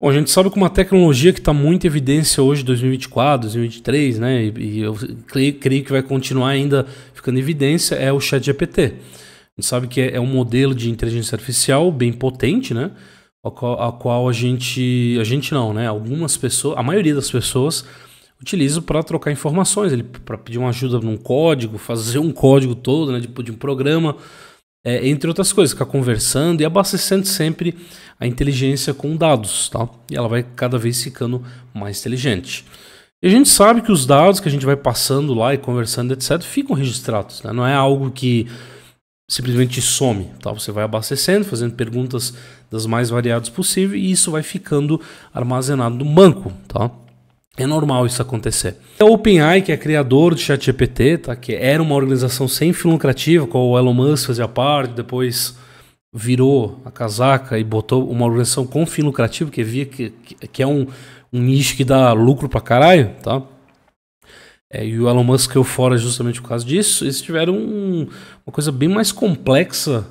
Bom, a gente sabe que uma tecnologia que está muito em evidência hoje, 2024, 2023, né? E, eu creio, creio, que vai continuar ainda ficando em evidência, é o ChatGPT. A gente sabe que é, é, um modelo de inteligência artificial bem potente, né? A qual, a qual a gente. A gente não, né? Algumas pessoas, a maioria das pessoas utiliza para trocar informações, ele para pedir uma ajuda num código, fazer um código todo, né? De, de um programa é, entre outras coisas, ficar conversando e abastecendo sempre a inteligência com dados, tá? E ela vai cada vez ficando mais inteligente. E a gente sabe que os dados que a gente vai passando lá e conversando, etc., ficam registrados, né? Não é algo que simplesmente some, tá? Você vai abastecendo, fazendo perguntas das mais variadas possível e isso vai ficando armazenado no banco, tá? É normal isso acontecer. A é OpenAI, que é criador do ChatGPT, tá? que era uma organização sem fim lucrativo, com o Elon Musk fazia parte, depois virou a casaca e botou uma organização com fim lucrativo, que via que, que é um, um nicho que dá lucro pra caralho, tá? É, e o Elon Musk eu fora justamente por causa disso. Eles tiveram um, uma coisa bem mais complexa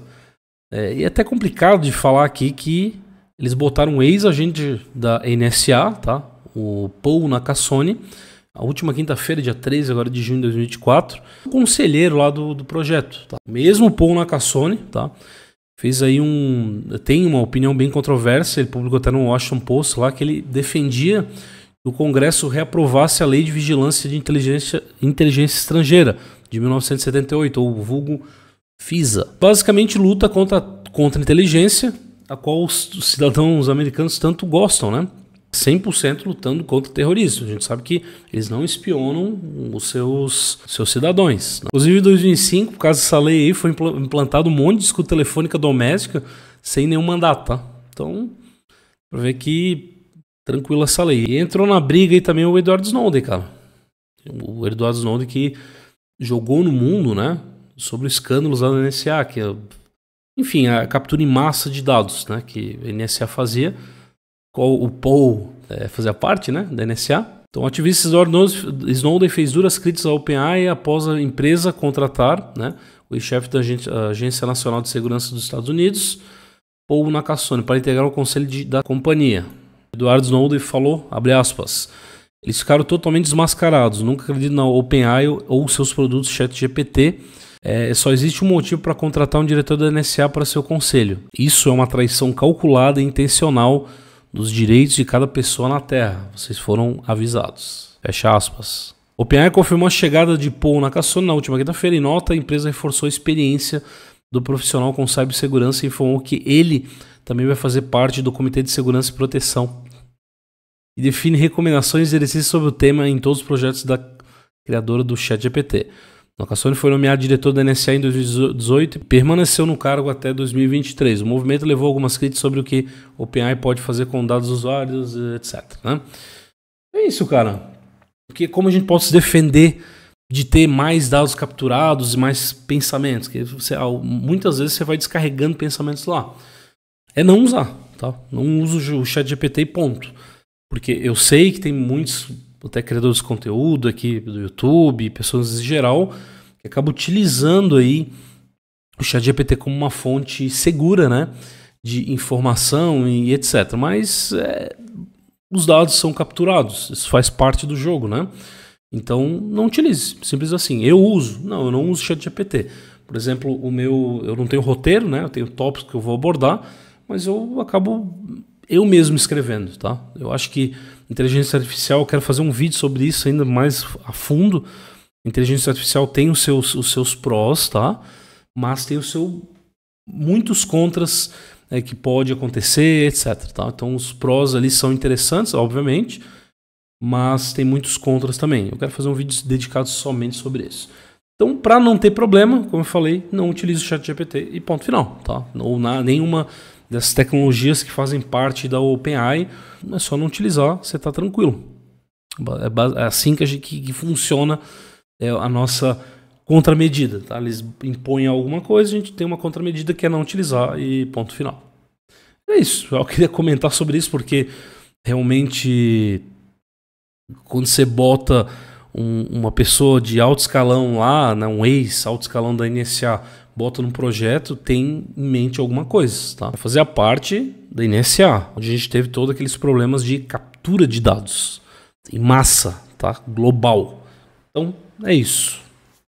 é, e é até complicado de falar aqui que eles botaram um ex-agente da NSA, tá? o Paul Nakassone, a última quinta-feira, dia 13 agora de junho de 2024, conselheiro lá do, do projeto. Tá? Mesmo o Paul Nakassone, tá? fez aí um... tem uma opinião bem controversa, ele publicou até no Washington Post lá, que ele defendia que o Congresso reaprovasse a Lei de Vigilância de Inteligência, Inteligência Estrangeira, de 1978, ou vulgo FISA. Basicamente luta contra, contra a inteligência, a qual os cidadãos americanos tanto gostam, né? 100% lutando contra o terrorismo. A gente sabe que eles não espionam os seus, seus cidadãos. Né? Inclusive, em 2005, por causa dessa lei aí, foi implantado um monte de escuta telefônica doméstica sem nenhum mandato, tá? Então, pra ver que tranquila essa lei. E entrou na briga aí também o Eduardo Snowden, cara. O Eduardo Snowden que jogou no mundo, né? Sobre escândalos da NSA, que é, enfim, a captura em massa de dados, né? Que a NSA fazia qual o Paul é, fazia parte né, da NSA. Então, o ativista Snowden fez duras críticas à OpenAI após a empresa contratar né, o chefe da Agência Nacional de Segurança dos Estados Unidos, Paul Nakassone, para integrar o conselho de, da companhia. Eduardo Snowden falou, abre aspas, eles ficaram totalmente desmascarados, nunca acredito na OpenAI ou seus produtos ChatGPT, é, só existe um motivo para contratar um diretor da NSA para seu conselho. Isso é uma traição calculada e intencional dos direitos de cada pessoa na Terra. Vocês foram avisados. Fecha aspas. OpenAI confirmou a chegada de Paul Nakasone na última quinta-feira. Em nota, a empresa reforçou a experiência do profissional com cibersegurança e informou que ele também vai fazer parte do Comitê de Segurança e Proteção e define recomendações e exercícios sobre o tema em todos os projetos da criadora do ChatGPT. Nakasone foi nomeado diretor da NSA em 2018 e permaneceu no cargo até 2023. O movimento levou algumas críticas sobre o que OpenAI pode fazer com dados dos usuários, eh, etc. Né? É isso, cara. Porque como a gente pode se defender de ter mais dados capturados e mais pensamentos? Que você, ah, muitas vezes você vai descarregando pensamentos lá. É não usar, tá? Não uso o chat GPT ponto. Porque eu sei que tem muitos até criadores de conteúdo aqui do YouTube, pessoas em geral, que acabam utilizando aí o chat GPT como uma fonte segura, né? De informação e etc. Mas é, os dados são capturados, isso faz parte do jogo, né? Então não utilize, simples assim. Eu uso, não, eu não uso chat GPT. Por exemplo, o meu, eu não tenho roteiro, né? Eu tenho tópicos que eu vou abordar, mas eu acabo eu mesmo escrevendo, tá? Eu acho que inteligência artificial, eu quero fazer um vídeo sobre isso ainda mais a fundo. Inteligência artificial tem os seus, os seus prós, tá? Mas tem o seu muitos contras é, que pode acontecer, etc. Tá? Então os prós ali são interessantes, obviamente, mas tem muitos contras também. Eu quero fazer um vídeo dedicado somente sobre isso. Então, para não ter problema, como eu falei, não utilize o chat GPT e ponto final, tá? Ou na, nenhuma dessas tecnologias que fazem parte da OpenAI, é só não utilizar, você está tranquilo. É, é assim que, gente, que, que funciona é, a nossa contramedida. Tá? Eles impõem alguma coisa, a gente tem uma contramedida que é não utilizar e ponto final. É isso. Eu queria comentar sobre isso porque realmente quando você bota um, uma pessoa de alto escalão lá, né, um ex alto escalão da NSA, bota num projeto, tem em mente alguma coisa, tá? Vai fazer a parte da NSA, onde a gente teve todos aqueles problemas de captura de dados em massa, tá? Global. Então, é isso.